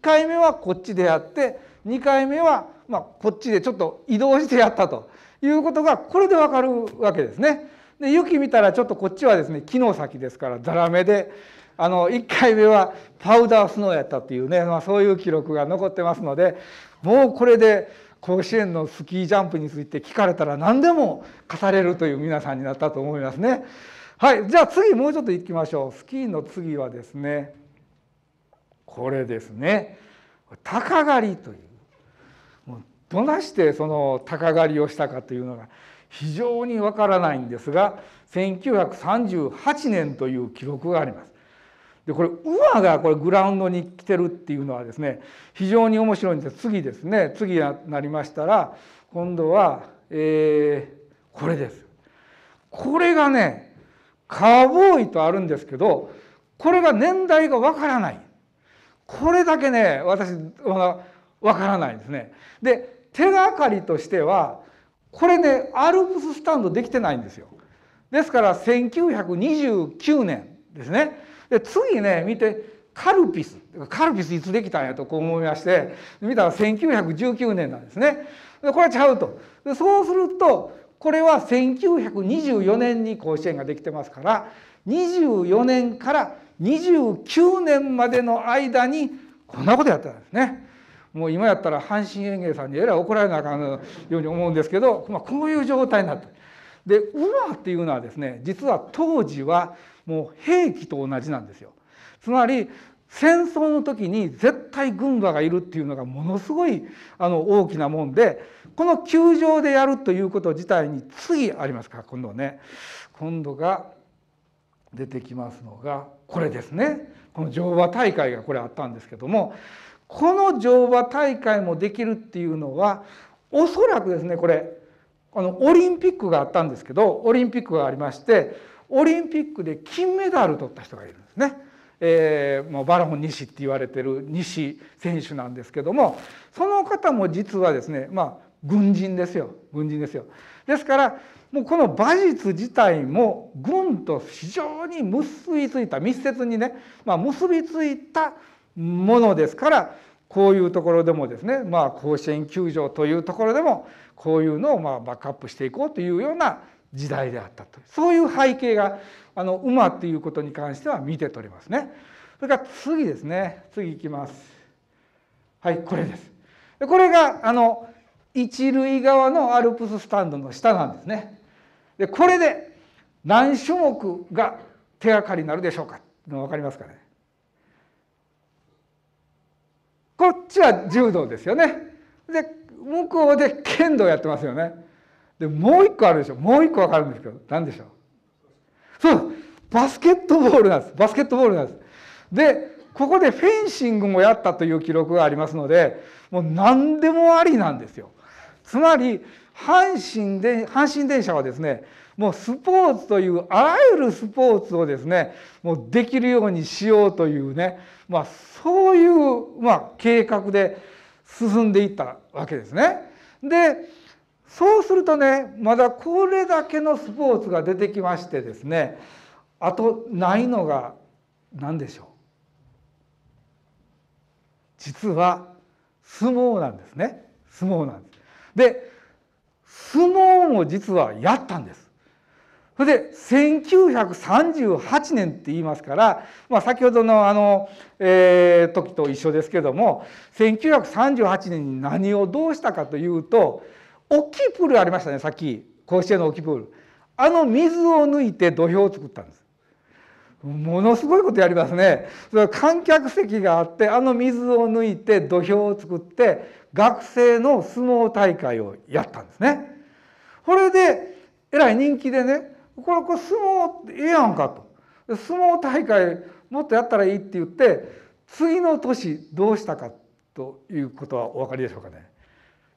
回目はこっちでやって2回目はまあこっちでちょっと移動してやったということがこれで分かるわけですね。で雪見たらちょっとこっちはですね木の先ですからザラメであの1回目はパウダースノーやったっていうね、まあ、そういう記録が残ってますのでもうこれで甲子園のスキージャンプについて聞かれたら何でも語れるという皆さんになったと思いますね。はい、じゃあ次もうちょっと行きましょう。スキーの次はですねこれですね鷹狩りというもうどなしてその鷹狩りをしたかというのが非常にわからないんですが1938年という記録があります。でこれ馬がこれグラウンドに来てるっていうのはですね非常に面白いんです次ですね次になりましたら今度は、えー、これです。これがねカーボーイとあるんですけどこれが年代がわからないこれだけね私はわからないですね。で手がかりとしてはこれねアルプススタンドできてないんですよ。ですから1929年ですね。で次ね見てカルピスカルピスいつできたんやとこう思いまして見たら1919年なんですね。でこれはちゃうと。でそうするとこれは1924年に甲子園ができてますから24年から29年までの間にこんなことやってたんですね。もう今やったら阪神園芸さんにえらい怒られなあかんように思うんですけど、まあ、こういう状態になってで馬っていうのはですね実は当時はもう兵器と同じなんですよ。つまり戦争の時に絶対軍馬がいるっていうのがものすごいあの大きなもんでこの球場でやるということ自体に次ありますから今度はね今度が出てきますのがこれですねこの乗馬大会がこれあったんですけどもこの乗馬大会もできるっていうのはおそらくですねこれあのオリンピックがあったんですけどオリンピックがありましてオリンピックで金メダル取った人がいるんですね。えー、もうバラホン西って言われてる西選手なんですけどもその方も実はですねまあ軍人ですよ軍人ですよ。ですからもうこの馬術自体も軍と非常に結びついた密接にね、まあ、結びついたものですからこういうところでもですねまあ甲子園球場というところでもこういうのをまあバックアップしていこうというような時代であったとそういう背景があの馬っていうことに関しては見て取れますね。それから次ですね次いきます。はいこれです。これがあの一塁側のアルプススタンドの下なんですね。でこれで何種目が手がかりになるでしょうか分かりますかねこっちは柔道ですよね。で向こうで剣道やってますよね。でもう一個あるでしょもう一個わかるんですけど何でしょうそうバスケットボールなんですバスケットボールなんです。でここでフェンシングもやったという記録がありますのでもう何でもありなんですよ。つまり阪神で阪神電車はですねもうスポーツというあらゆるスポーツをですねもうできるようにしようというね、まあ、そういう、まあ、計画で進んでいったわけですね。でそうするとねまだこれだけのスポーツが出てきましてですねあとないのが何でしょう実は相撲なんですね相撲なんです。で相撲も実はやったんです。それで1938年って言いますから、まあ、先ほどのあの、えー、時と一緒ですけども1938年に何をどうしたかというと大きいプールありましたねさっき甲子園の大きいプールあの水を抜いて土俵を作ったんです。ものすごいことやりますね。それ観客席があってあの水を抜いて土俵を作って学生の相撲大会をやったんですね。これでえらい人気でねこれこれ相撲ええやんかと相撲大会もっとやったらいいって言って次の年どうしたかということはお分かりでしょうかね。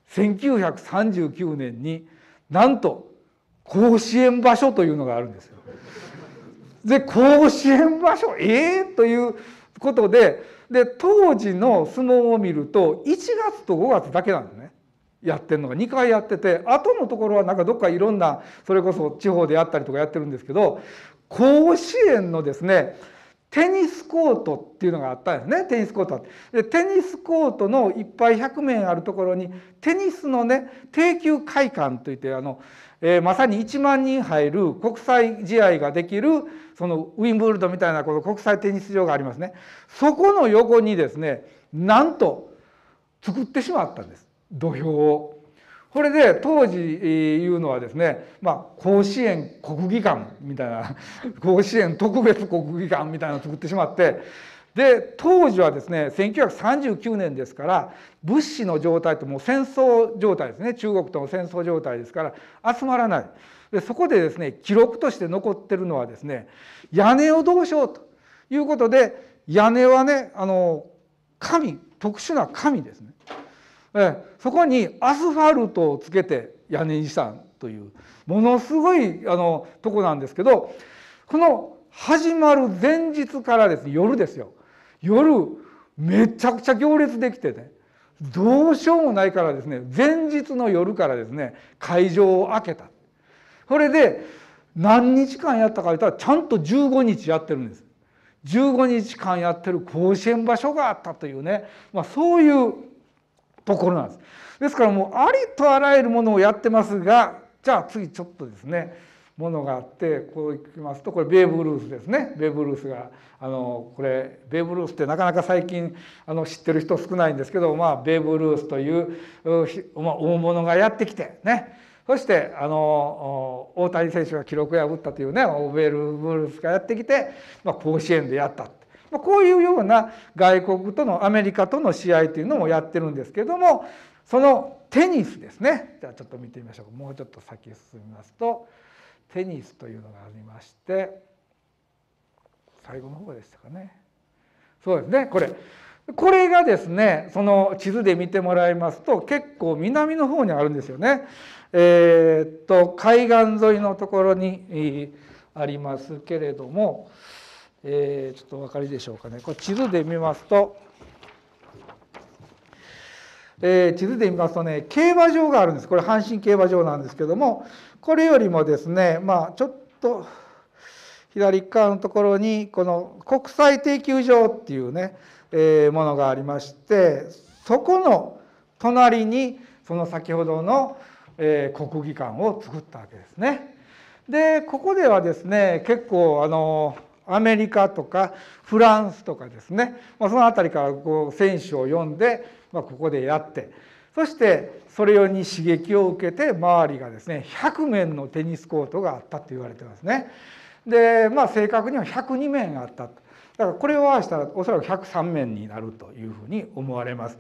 1939年になんと甲子園場所というのがあるんですよ。で甲子園場所ええー、ということでで当時の相撲を見ると1月と5月だけなんですね。やってんのが2回やってて後のところはなんかどっかいろんなそれこそ地方でやったりとかやってるんですけど甲子園のですねテニスコートっていうのがあったんですねテニスコートでテニスコートのいっぱい100面あるところにテニスのね定休会館といってあの、えー、まさに1万人入る国際試合ができるそのウィンブルドみたいなこの国際テニス場がありますねそこの横にですねなんと作ってしまったんです。土俵をこれで当時いうのはですね、まあ、甲子園国技館みたいな 甲子園特別国技館みたいなのを作ってしまってで当時はですね1939年ですから物資の状態ってもう戦争状態ですね中国との戦争状態ですから集まらないでそこでですね記録として残ってるのはですね屋根をどうしようということで屋根はねあの神特殊な神ですねえそこにアスファルトをつけて屋根にしたというものすごいあのとこなんですけどこの始まる前日からですね夜ですよ夜めちゃくちゃ行列できてねどうしようもないからですね前日の夜からですね会場を開けたそれで何日間やったか言ったらちゃんと15日やってるんです15日間やってる甲子園場所があったというね、まあ、そういうところなんです。ですからもうありとあらゆるものをやってますがじゃあ次ちょっとですねものがあってこういきますとこれベーブ・ルースですねベーブ・ルースがあのこれベーブ・ルースってなかなか最近あの知ってる人少ないんですけど、まあ、ベーブ・ルースという、ま大物がやってきてねそしてあの大谷選手が記録を破ったというねオベール・ブルースがやってきて、まあ、甲子園でやった。こういうような外国とのアメリカとの試合というのもやってるんですけどもそのテニスですねじゃあちょっと見てみましょうもうちょっと先進みますとテニスというのがありまして最後の方でしたかねそうですねこれこれがですねその地図で見てもらいますと結構南の方にあるんですよね。えー、っと海岸沿いのところに、ありますけれどもえー、ちょっとお分かりでしょうかねこれ地図で見ますと、えー、地図で見ますとね競馬場があるんですこれ阪神競馬場なんですけどもこれよりもですねまあちょっと左側のところにこの国際定球場っていうね、えー、ものがありましてそこの隣にその先ほどの、えー、国技館を作ったわけですね。でここではですね結構あのアメリカとかフランスとかですね、まあ、その辺りからこう選手を呼んで、まあ、ここでやってそしてそれに刺激を受けて周りがですね100面のテニスコートがあったと言われてますね。でまあ正確には102面あっただからこれを合わせたらおそらく103面になるというふうに思われます。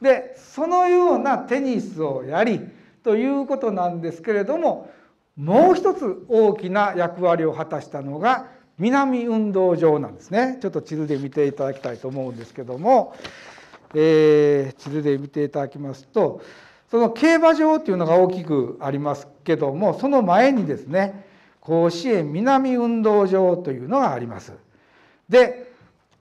でそのようなテニスをやりということなんですけれどももう一つ大きな役割を果たしたのが南運動場なんですねちょっと地図で見ていただきたいと思うんですけども、えー、地図で見ていただきますとその競馬場っていうのが大きくありますけどもその前にですね甲子園南運動場というのがあります。で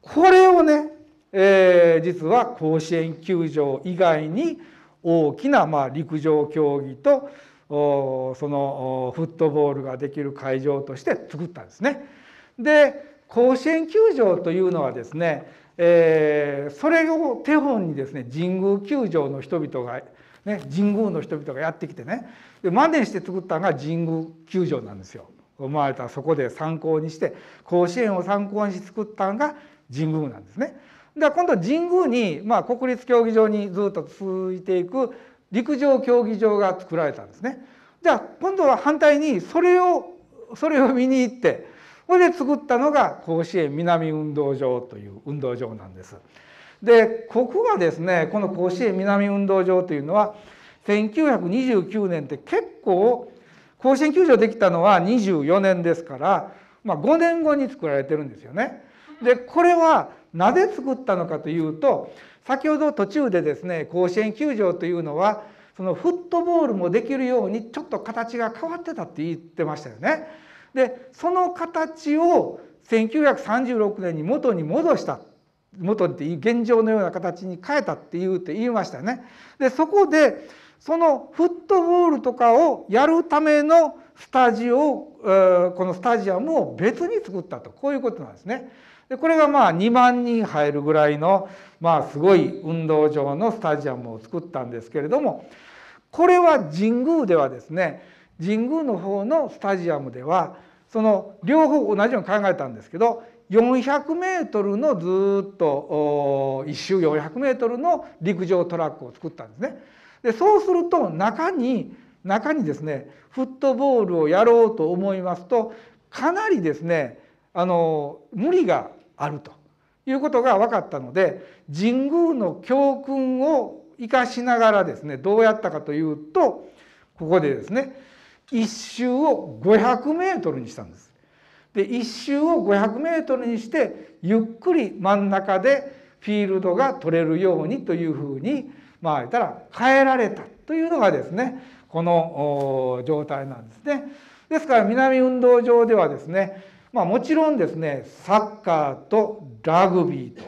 これをね、えー、実は甲子園球場以外に大きなまあ陸上競技とそのフットボールができる会場として作ったんですね。で甲子園球場というのはですね、えー、それを手本にですね神宮球場の人々が、ね、神宮の人々がやってきてねで真似して作ったのが神宮球場なんですよ。思われたそこで参考にして甲子園を参考にして作ったのが神宮なんですね。で今度神宮に、まあ、国立競技場にずっと続いていく陸上競技場が作られたんですね。じゃあ今度は反対にそれをそれを見に行ってこで作ったのが甲子園南運動場という運動場なんです。でここがですねこの甲子園南運動場というのは1929年って結構甲子園球場できたのは24年ですから、まあ、5年後に作られてるんですよね。でこれはなぜ作ったのかというと先ほど途中でですね甲子園球場というのはそのフットボールもできるようにちょっと形が変わってたって言ってましたよね。でその形を1936年に元に戻した元って現状のような形に変えたっていうって言いましたね。でそこでそのフットボールとかをやるためのスタジオこのスタジアムを別に作ったとこういうことなんですね。でこれがまあ2万人入るぐらいのまあすごい運動場のスタジアムを作ったんですけれどもこれは神宮ではですね神宮の方のスタジアムではその両方同じように考えたんですけど4 0 0ルのずっと一周4 0 0ルの陸上トラックを作ったんですね。でそうすると中に中にですねフットボールをやろうと思いますとかなりですねあの無理があるということが分かったので神宮の教訓を生かしながらですねどうやったかというとここでですね1周を500メートルにしたんです。で1周を500メートルにしてゆっくり真ん中でフィールドが取れるようにというふうにまあ言ったら変えられたというのがですねこの状態なんですね。ですから南運動場ではですね、まあ、もちろんですねサッカーとラグビーと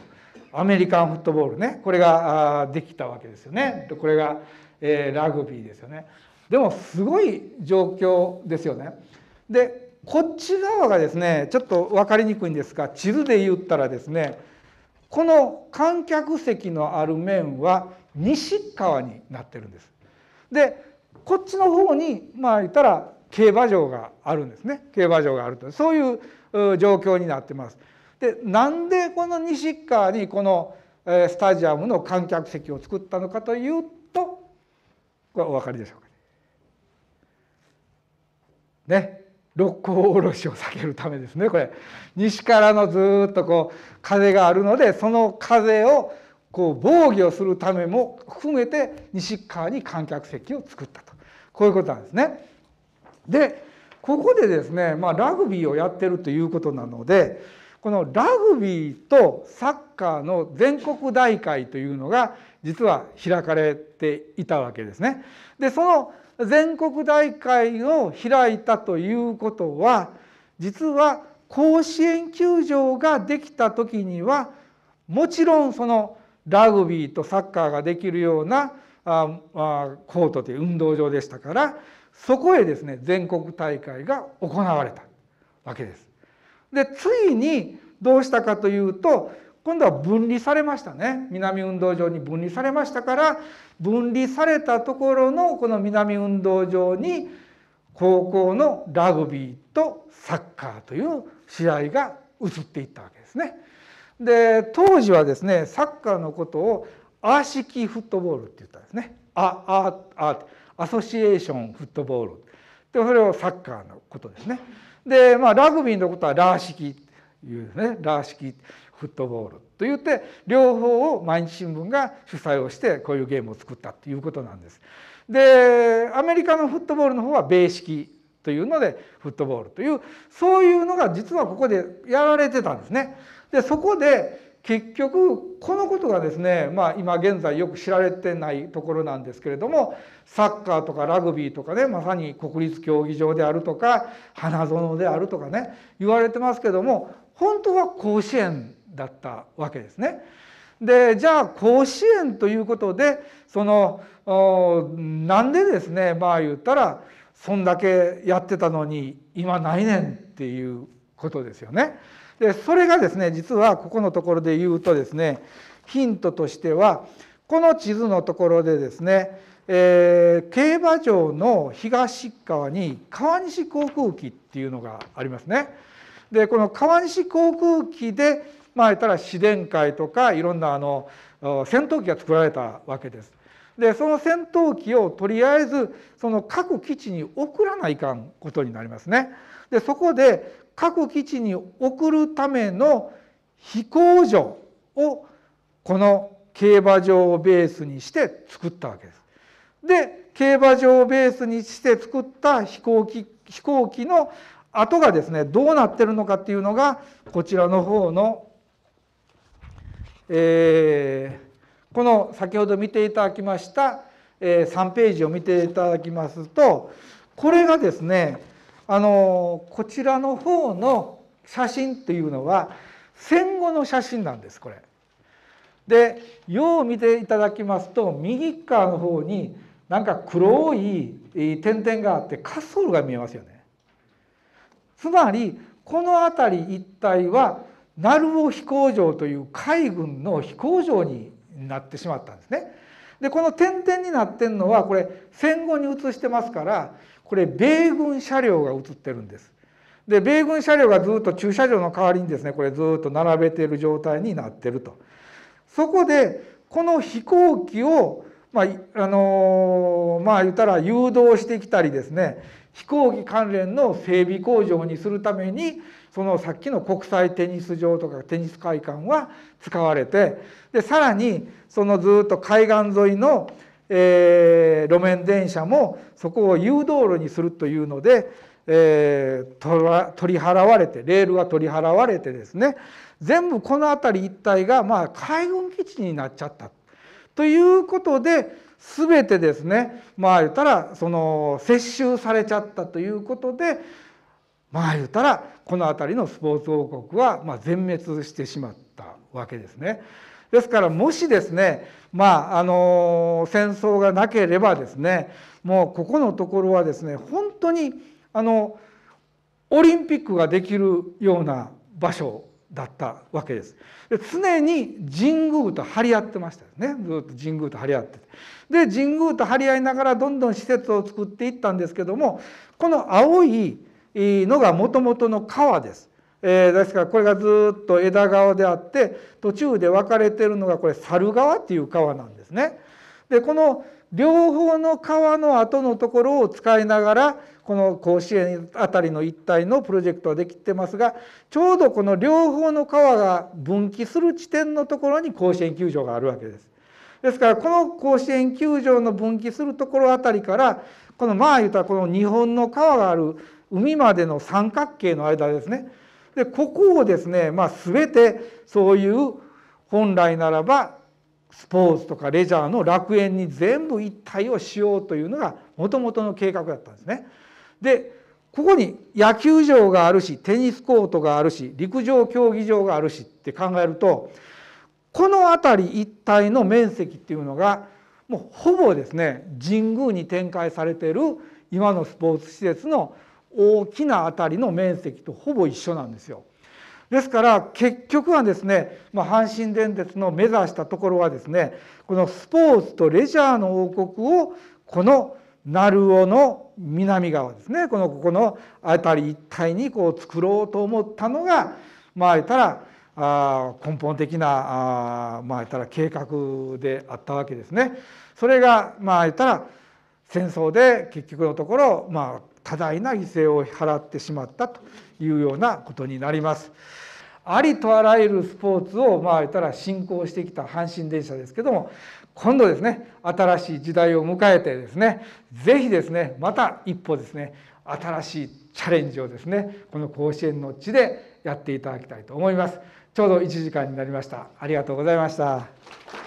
アメリカンフットボールねこれができたわけですよねこれが、えー、ラグビーですよね。でもすごい状況ですよね。でこっち側がですねちょっと分かりにくいんですが地図で言ったらですねこの観客席のある面は西側になってるんです。でこっちの方にまあ言ったら競馬場があるんですね競馬場があるとそういう状況になってます。でなんでこの西側にこのスタジアムの観客席を作ったのかというとお分かりでしょうか。ね六甲おろしを避けるためですねこれ西からのずっとこう風があるのでその風をこう防御するためも含めて西側に観客席を作ったとこういうことなんですね。でここでですね、まあ、ラグビーをやってるということなのでこのラグビーとサッカーの全国大会というのが実は開かれていたわけですね。でその全国大会を開いたということは実は甲子園球場ができた時にはもちろんそのラグビーとサッカーができるようなああコートという運動場でしたからそこへですね全国大会が行われたわけです。でついにどうしたかというと今度は分離されましたね南運動場に分離されましたから分離されたところのこの南運動場に高校のラグビーとサッカーという試合が移っていったわけですね。で当時はですねサッカーのことをア式フットボールって言ったんですね。アアアアソシエーションフットボールでそれをサッカーのことですね。で、まあ、ラグビーのことはラー式いうねラー式フットボールと言って両方を毎日新聞が主催をしてこういうゲームを作ったということなんです。でアメリカのフットボールの方は米式というのでフットボールというそういうのが実はここでやられてたんですね。でそこで結局このことがですね、まあ、今現在よく知られてないところなんですけれどもサッカーとかラグビーとかねまさに国立競技場であるとか花園であるとかね言われてますけども本当は甲子園だったわけですね。でじゃあ甲子園ということでそのなんでですねまあ言ったらそんだけやってたのに今ないねんっていうことですよね。でそれがですね実はここのところで言うとですねヒントとしてはこの地図のところでですね、えー、競馬場の東側に川西航空機っていうのがありますね。でこの川西航空機でまあ言ったら自然界とかいろんなあの戦闘機が作られたわけです。でその戦闘機をとりあえずその各基地に送らないかんことになりますね。でそこで各基地に送るための飛行場をこの競馬場をベースにして作ったわけです。で競馬場をベースにして作った飛行機飛行機の跡がですねどうなってるのかっていうのがこちらの方のえー、この先ほど見ていただきました、えー、3ページを見ていただきますとこれがですねあのこちらの方の写真っていうのは戦後の写真なんですこれ。でよう見ていただきますと右側の方になんか黒い点々があって滑走路が見えますよね。つまりこの辺り一帯は鳴尾飛行場という海軍の飛行場になってしまったんですね。でこの点々になってんのはこれ戦後に移してますからこれ米軍車両が移ってるんです。で米軍車両がずっと駐車場の代わりにですねこれずっと並べている状態になってると。そこでこの飛行機をまあ、あのまあ言ったら誘導してきたりですね飛行機関連の整備工場にするためにそのさっきの国際テニス場とかテニス会館は使われてでさらにそのずっと海岸沿いの、えー、路面電車もそこを誘導路にするというので、えー、取り払われてレールが取り払われてですね全部この辺り一帯が、まあ、海軍基地になっちゃった。ということで全てですねまあ言ったらその接収されちゃったということでまあ言ったらこの辺りのスポーツ王国はま全滅してしまったわけですね。ですからもしですねまああの戦争がなければですねもうここのところはですね本当にあのオリンピックができるような場所だったわけです。で常に神宮と張り合ってましたよねずっと神宮と張り合ってで神宮と張り合いながらどんどん施設を作っていったんですけどもこの青いのがもともとの川です。ですからこれがずっと枝川であって途中で分かれてるのがこれ猿川っていう川なんですね。でこの両方の川の後のところを使いながらこの甲子園あたりの一帯のプロジェクトはできてますがちょうどこの両方の川が分岐する地点のところに甲子園球場があるわけです。ですからこの甲子園球場の分岐するところあたりからこのまあ言うたらこの日本の川がある海までの三角形の間ですねでここをですね、まあ、全てそういう本来ならばスポーツとかレジャーの楽園に全部一体をしようというのがもともとの計画だったんですね。でここに野球場があるしテニスコートがあるし陸上競技場があるしって考えるとこの辺り一帯の面積っていうのがもうほぼですね神宮に展開されている今のスポーツ施設の大きなあたりの面積とほぼ一緒なんですよ。ですから結局はですね、まあ、阪神電鉄の目指したところはですねこのスポーツとレジャーの王国をこの鳴尾の南側ですねこのここの辺り一帯にこう作ろうと思ったのがまあ言ったらあ根本的なあまあ言ったら計画であったわけですね。それがまあ言ったら戦争で結局のところ、まあ、多大な犠牲を払ってしまったというようなことになります。ありとあらゆるスポーツをまあ言ったら進行してきた阪神電車ですけども今度ですね新しい時代を迎えてですね是非ですねまた一歩ですね新しいチャレンジをですねこの甲子園の地でやっていただきたいと思います。ちょうど1時間になりました。ありがとうございました。